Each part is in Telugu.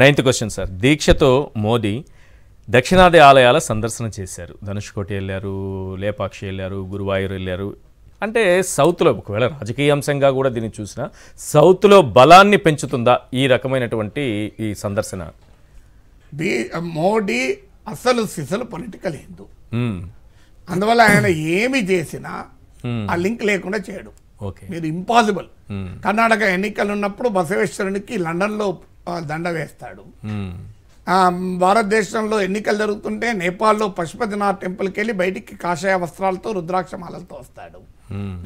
నైన్త్ క్వశ్చన్ సార్ దీక్షతో మోదీ దక్షిణాది ఆలయాల సందర్శన చేశారు కోటి వెళ్ళారు లేపాక్షి వెళ్ళారు గురువాయూరు వెళ్ళారు అంటే సౌత్లో ఒకవేళ రాజకీయ అంశంగా కూడా దీన్ని చూసినా సౌత్లో బలాన్ని పెంచుతుందా ఈ రకమైనటువంటి ఈ సందర్శన మోడీ అసలు సిసలు పొలిటికల్ హిందూ అందువల్ల ఆయన ఏమి చేసినా ఆ లింక్ లేకుండా చేయడు మీరు ఇంపాసిబుల్ కర్ణాటక ఎన్నికలు ఉన్నప్పుడు బసవేశ్వరునికి లండన్లో దండ వేస్తాడు భారతదేశంలో ఎన్నికలు జరుగుతుంటే నేపాల్లో పశుపతినాథ్ టెంపుల్కి వెళ్ళి బయటికి కాషాయ వస్త్రాలతో రుద్రాక్ష మాలలతో వస్తాడు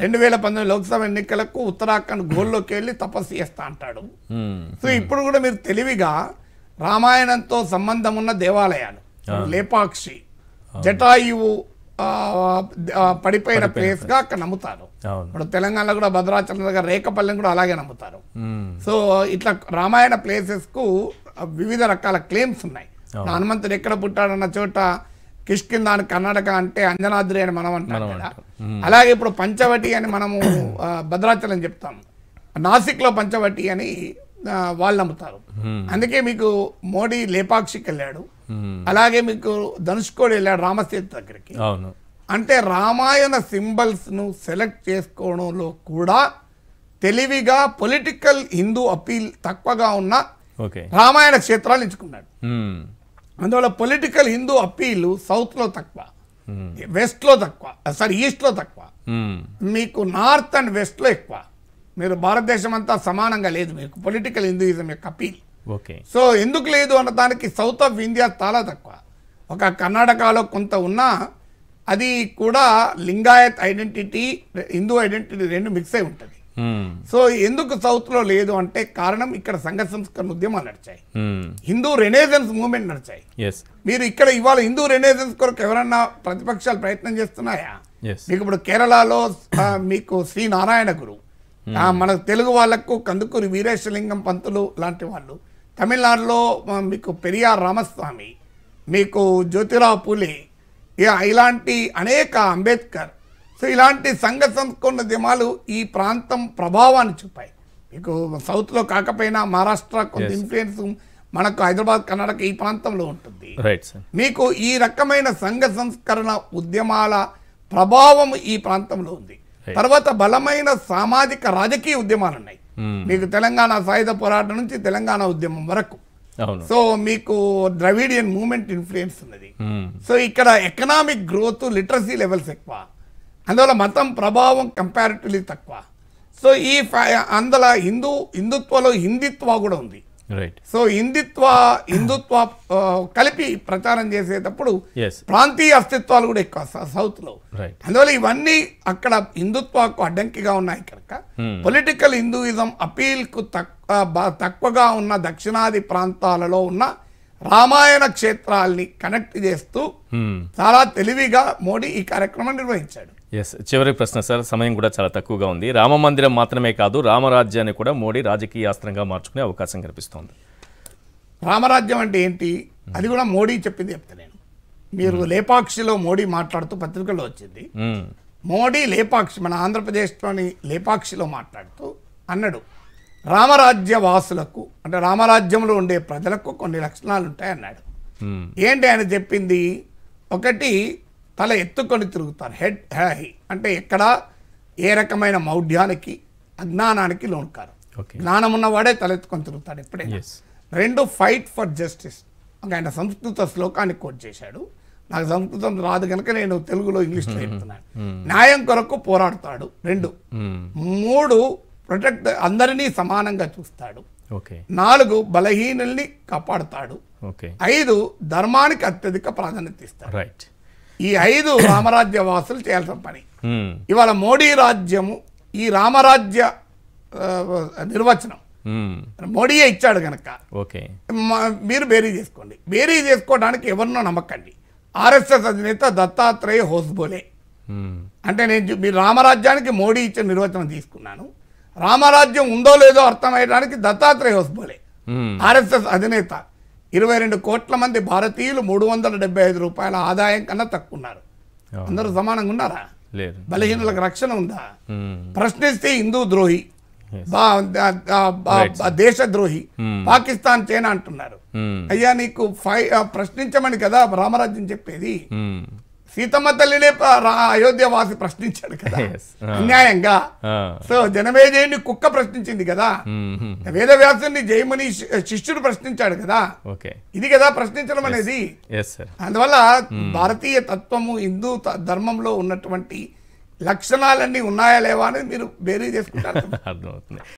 రెండు వేల పంతొమ్మిది లోక్సభ ఎన్నికలకు ఉత్తరాఖండ్ గోల్లోకి వెళ్ళి తపస్సు చేస్తా అంటాడు సో ఇప్పుడు కూడా మీరు తెలివిగా రామాయణంతో సంబంధం ఉన్న దేవాలయాలు లేపాక్షి జటాయువు పడిపోయిన ప్లేస్ గా అక్కడ నమ్ముతారు ఇప్పుడు తెలంగాణలో కూడా భద్రాచలం దగ్గర రేఖపల్లెం కూడా అలాగే నమ్ముతారు సో ఇట్లా రామాయణ ప్లేసెస్ కు వివిధ రకాల క్లెయిమ్స్ ఉన్నాయి హనుమంతుడు ఎక్కడ పుట్టాడన్న చోట కిష్కింద అని కర్ణాటక అంటే అంజనాద్రి అని మనం అంటాం అలాగే ఇప్పుడు పంచవటి అని మనము భద్రాచలం చెప్తాం నాసిక్ లో పంచవటి అని వాళ్ళు నమ్ముతారు అందుకే మీకు మోడీ లేపాక్షికి వెళ్ళాడు అలాగే మీకు ధనుష్కోడి వెళ్ళాడు రామసేతు దగ్గరికి అంటే రామాయణ సింబల్స్ను సెలెక్ట్ చేసుకోవడంలో కూడా తెలివిగా పొలిటికల్ హిందూ అపీల్ తక్కువగా ఉన్న రామాయణ క్షేత్రాలు ఎంచుకున్నాడు అందువల్ల పొలిటికల్ హిందూ సౌత్ సౌత్లో తక్కువ వెస్ట్లో తక్కువ సారీ ఈస్ట్లో తక్కువ మీకు నార్త్ అండ్ వెస్ట్లో ఎక్కువ మీరు భారతదేశం అంతా సమానంగా లేదు మీకు పొలిటికల్ హిందూయిజం యొక్క అపీల్ సో ఎందుకు లేదు అన్న దానికి సౌత్ ఆఫ్ ఇండియా చాలా తక్కువ ఒక కర్ణాటకలో కొంత ఉన్నా అది కూడా లింగాయత్ ఐడెంటిటీ హిందూ ఐడెంటిటీ రెండు మిక్స్ అయి ఉంటుంది సో ఎందుకు సౌత్ లో లేదు అంటే కారణం ఇక్కడ సంఘ సంస్కరణ ఉద్యమాలు నడిచాయి హిందూ రెనేజెన్స్ మూవ్మెంట్ నడిచాయి మీరు ఇక్కడ ఇవాళ హిందూ రెనేజెన్స్ కొరకు ఎవరన్నా ప్రతిపక్షాలు ప్రయత్నం చేస్తున్నాయా మీకు ఇప్పుడు కేరళలో మీకు శ్రీ నారాయణ గురు మన తెలుగు వాళ్లకు కందుకూరి వీరేశలింగం పంతులు లాంటి వాళ్ళు తమిళనాడులో మీకు పెరియార్ రామస్వామి మీకు జ్యోతిరావు పులి ఇలాంటి అనేక అంబేద్కర్ సో ఇలాంటి సంఘ ఉద్యమాలు ఈ ప్రాంతం ప్రభావాన్ని చూపాయి మీకు సౌత్లో కాకపోయినా మహారాష్ట్ర కొంత ఇన్ఫ్లుయెన్స్ మనకు హైదరాబాద్ కర్ణాటక ఈ ప్రాంతంలో ఉంటుంది మీకు ఈ రకమైన సంఘ సంస్కరణ ఉద్యమాల ప్రభావం ఈ ప్రాంతంలో ఉంది తర్వాత బలమైన సామాజిక రాజకీయ ఉద్యమాలు ఉన్నాయి hmm. మీకు తెలంగాణ సాయుధ పోరాటం నుంచి తెలంగాణ ఉద్యమం వరకు సో మీకు ద్రవిడియన్ మూమెంట్ ఇన్ఫ్లుయెన్స్ ఉన్నది hmm. సో ఇక్కడ ఎకనామిక్ గ్రోత్ లిటరసీ లెవెల్స్ ఎక్కువ అందువల్ల మతం ప్రభావం కంపారిటివ్లీ తక్కువ సో ఈ అందులో హిందూ హిందుత్వలో హిందుత్వ కూడా ఉంది సో హిందుత్వ హిందుత్వ కలిపి ప్రచారం చేసేటప్పుడు ప్రాంతీయ అస్తిత్వాలు కూడా ఎక్కువ సౌత్ లో అందువల్ల ఇవన్నీ అక్కడ హిందుత్వకు అడ్డంకిగా ఉన్నాయి కనుక పొలిటికల్ హిందూయిజం అపీల్ కు తక్కువగా ఉన్న దక్షిణాది ప్రాంతాలలో ఉన్న రామాయణ క్షేత్రాల్ని కనెక్ట్ చేస్తూ hmm. చాలా తెలివిగా మోడీ ఈ కార్యక్రమం నిర్వహించాడు ఎస్ చివరి ప్రశ్న సార్ సమయం కూడా చాలా తక్కువగా ఉంది రామ మందిరం మాత్రమే కాదు రామరాజ్యాన్ని కూడా మోడీ రాజకీయ అస్త్రంగా మార్చుకునే అవకాశం కనిపిస్తోంది రామరాజ్యం అంటే ఏంటి hmm. అది కూడా మోడీ చెప్పింది చెప్తా నేను మీరు hmm. లేపాక్షిలో మోడీ మాట్లాడుతూ పత్రికల్లో వచ్చింది hmm. మోడీ లేపాక్షి మన ఆంధ్రప్రదేశ్లోని లేపాక్షిలో మాట్లాడుతూ అన్నాడు రామరాజ్య వాసులకు అంటే రామరాజ్యంలో ఉండే ప్రజలకు కొన్ని లక్షణాలు ఉంటాయి అన్నాడు ఏంటి ఆయన చెప్పింది ఒకటి తల ఎత్తుకొని తిరుగుతారు హెడ్ అంటే ఎక్కడ ఏ రకమైన మౌఢ్యానికి అజ్ఞానానికి లోనుకారు జ్ఞానం ఉన్నవాడే తలెత్తుకొని తిరుగుతాడు ఎప్పుడైనా రెండు ఫైట్ ఫర్ జస్టిస్ ఒక ఆయన సంస్కృత శ్లోకాన్ని కోట్ చేశాడు నాకు సంస్కృతం రాదు కనుక నేను తెలుగులో ఇంగ్లీష్లో చెప్తున్నాను న్యాయం కొరకు పోరాడతాడు రెండు మూడు ప్రొటెక్ట్ అందరినీ సమానంగా చూస్తాడు నాలుగు బలహీనుల్ని కాపాడుతాడు ఐదు ధర్మానికి అత్యధిక ప్రాధాన్యత ఇస్తాడు రైట్ ఈ ఐదు రామరాజ్య వాసులు చేయాల్సిన పని ఇవాళ మోడీ రాజ్యము ఈ రామరాజ్య నిర్వచనం మోడీయే ఇచ్చాడు కనుక ఓకే మీరు బేరీ చేసుకోండి బేరీ చేసుకోవడానికి ఎవరినో నమ్మకండి ఆర్ఎస్ఎస్ అధినేత దత్తాత్రేయ హోస్బోలే అంటే నేను మీరు రామరాజ్యానికి మోడీ ఇచ్చిన నిర్వచనం తీసుకున్నాను రామరాజ్యం ఉందో లేదో అర్థమయ్యడానికి దత్తాత్రేయ హోస్బోలే ఆర్ఎస్ఎస్ అధినేత ఇరవై రెండు కోట్ల మంది భారతీయులు మూడు వందల డెబ్బై ఐదు రూపాయల ఆదాయం కన్నా తక్కువ ఉన్నారు అందరూ సమానంగా ఉన్నారా బలహీనలకు రక్షణ ఉందా ప్రశ్నిస్తే హిందూ ద్రోహి దేశ ద్రోహి పాకిస్తాన్ చైనా అంటున్నారు అయ్యా నీకు ప్రశ్నించమని కదా రామరాజ్యం చెప్పేది సీతమ్మ తల్లినే అయోధ్య వాసి ప్రశ్నించాడు కదా అన్యాయంగా సో జనమేజయుని కుక్క ప్రశ్నించింది కదా వేదవ్యాసుని జయమని శిష్యుడు ప్రశ్నించాడు కదా ఇది కదా ప్రశ్నించడం అనేది అందువల్ల భారతీయ తత్వము హిందూ ధర్మంలో ఉన్నటువంటి లక్షణాలన్నీ ఉన్నాయా లేవా అని మీరు బేరీ చేసుకుంటారు అర్థమవుతుంది